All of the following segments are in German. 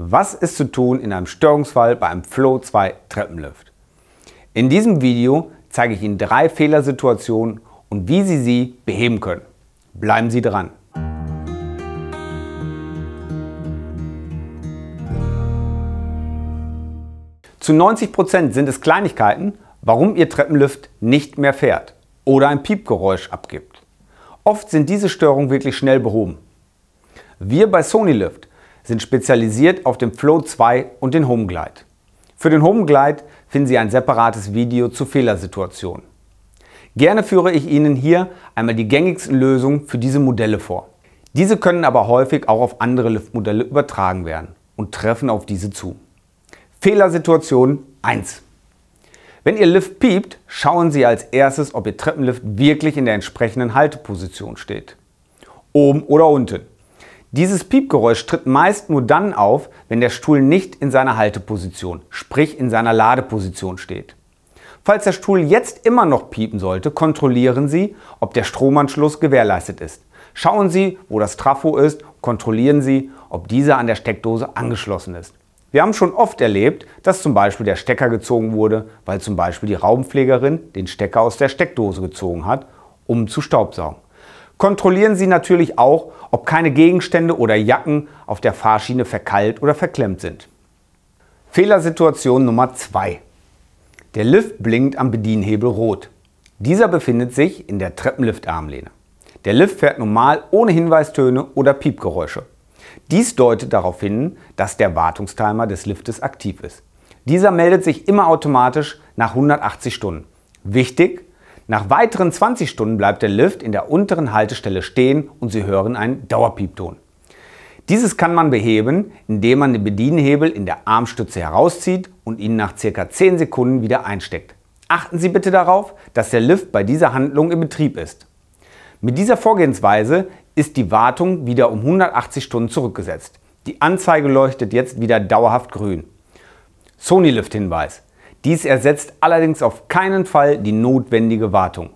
Was ist zu tun in einem Störungsfall bei einem Flow 2 Treppenlift? In diesem Video zeige ich Ihnen drei Fehlersituationen und wie Sie sie beheben können. Bleiben Sie dran! Zu 90% Prozent sind es Kleinigkeiten, warum Ihr Treppenlift nicht mehr fährt oder ein Piepgeräusch abgibt. Oft sind diese Störungen wirklich schnell behoben. Wir bei Sony Lift sind spezialisiert auf den Flow 2 und den Home Glide. Für den Home Glide finden Sie ein separates Video zu Fehlersituationen. Gerne führe ich Ihnen hier einmal die gängigsten Lösungen für diese Modelle vor. Diese können aber häufig auch auf andere Liftmodelle übertragen werden und treffen auf diese zu. Fehlersituation 1. Wenn Ihr Lift piept, schauen Sie als erstes, ob Ihr Treppenlift wirklich in der entsprechenden Halteposition steht. Oben oder unten. Dieses Piepgeräusch tritt meist nur dann auf, wenn der Stuhl nicht in seiner Halteposition, sprich in seiner Ladeposition steht. Falls der Stuhl jetzt immer noch piepen sollte, kontrollieren Sie, ob der Stromanschluss gewährleistet ist. Schauen Sie, wo das Trafo ist, kontrollieren Sie, ob dieser an der Steckdose angeschlossen ist. Wir haben schon oft erlebt, dass zum Beispiel der Stecker gezogen wurde, weil zum Beispiel die Raumpflegerin den Stecker aus der Steckdose gezogen hat, um zu staubsaugen kontrollieren Sie natürlich auch, ob keine Gegenstände oder Jacken auf der Fahrschiene verkeilt oder verklemmt sind. Fehlersituation Nummer 2. Der Lift blinkt am Bedienhebel rot. Dieser befindet sich in der Treppenliftarmlehne. Der Lift fährt normal ohne Hinweistöne oder Piepgeräusche. Dies deutet darauf hin, dass der Wartungstimer des Liftes aktiv ist. Dieser meldet sich immer automatisch nach 180 Stunden. Wichtig, nach weiteren 20 Stunden bleibt der Lift in der unteren Haltestelle stehen und Sie hören einen Dauerpiepton. Dieses kann man beheben, indem man den Bedienhebel in der Armstütze herauszieht und ihn nach ca. 10 Sekunden wieder einsteckt. Achten Sie bitte darauf, dass der Lift bei dieser Handlung in Betrieb ist. Mit dieser Vorgehensweise ist die Wartung wieder um 180 Stunden zurückgesetzt. Die Anzeige leuchtet jetzt wieder dauerhaft grün. Sony-Lift-Hinweis. Dies ersetzt allerdings auf keinen Fall die notwendige Wartung.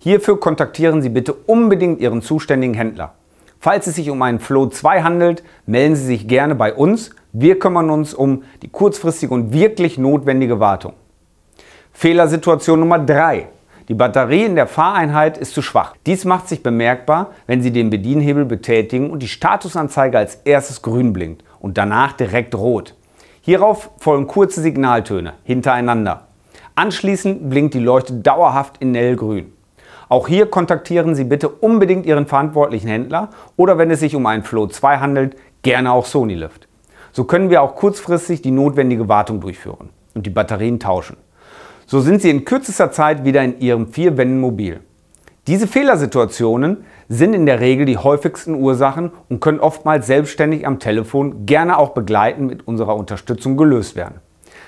Hierfür kontaktieren Sie bitte unbedingt Ihren zuständigen Händler. Falls es sich um einen Flow 2 handelt, melden Sie sich gerne bei uns. Wir kümmern uns um die kurzfristige und wirklich notwendige Wartung. Fehlersituation Nummer 3. Die Batterie in der Fahreinheit ist zu schwach. Dies macht sich bemerkbar, wenn Sie den Bedienhebel betätigen und die Statusanzeige als erstes grün blinkt und danach direkt rot. Hierauf folgen kurze Signaltöne hintereinander. Anschließend blinkt die Leuchte dauerhaft in Nellgrün. Auch hier kontaktieren Sie bitte unbedingt Ihren verantwortlichen Händler oder wenn es sich um einen Flow 2 handelt, gerne auch Sony Lift. So können wir auch kurzfristig die notwendige Wartung durchführen und die Batterien tauschen. So sind Sie in kürzester Zeit wieder in Ihrem vier Wänden mobil. Diese Fehlersituationen sind in der Regel die häufigsten Ursachen und können oftmals selbstständig am Telefon, gerne auch begleitend mit unserer Unterstützung gelöst werden.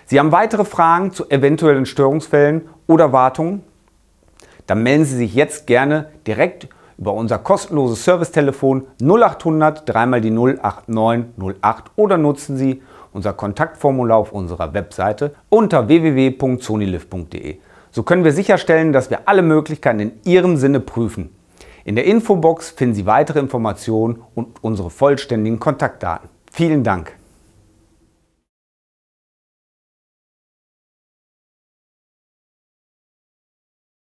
Sie haben weitere Fragen zu eventuellen Störungsfällen oder Wartungen? Dann melden Sie sich jetzt gerne direkt über unser kostenloses Servicetelefon 0800 dreimal die 08908 oder nutzen Sie unser Kontaktformular auf unserer Webseite unter www.sonilift.de. So können wir sicherstellen, dass wir alle Möglichkeiten in Ihrem Sinne prüfen. In der Infobox finden Sie weitere Informationen und unsere vollständigen Kontaktdaten. Vielen Dank.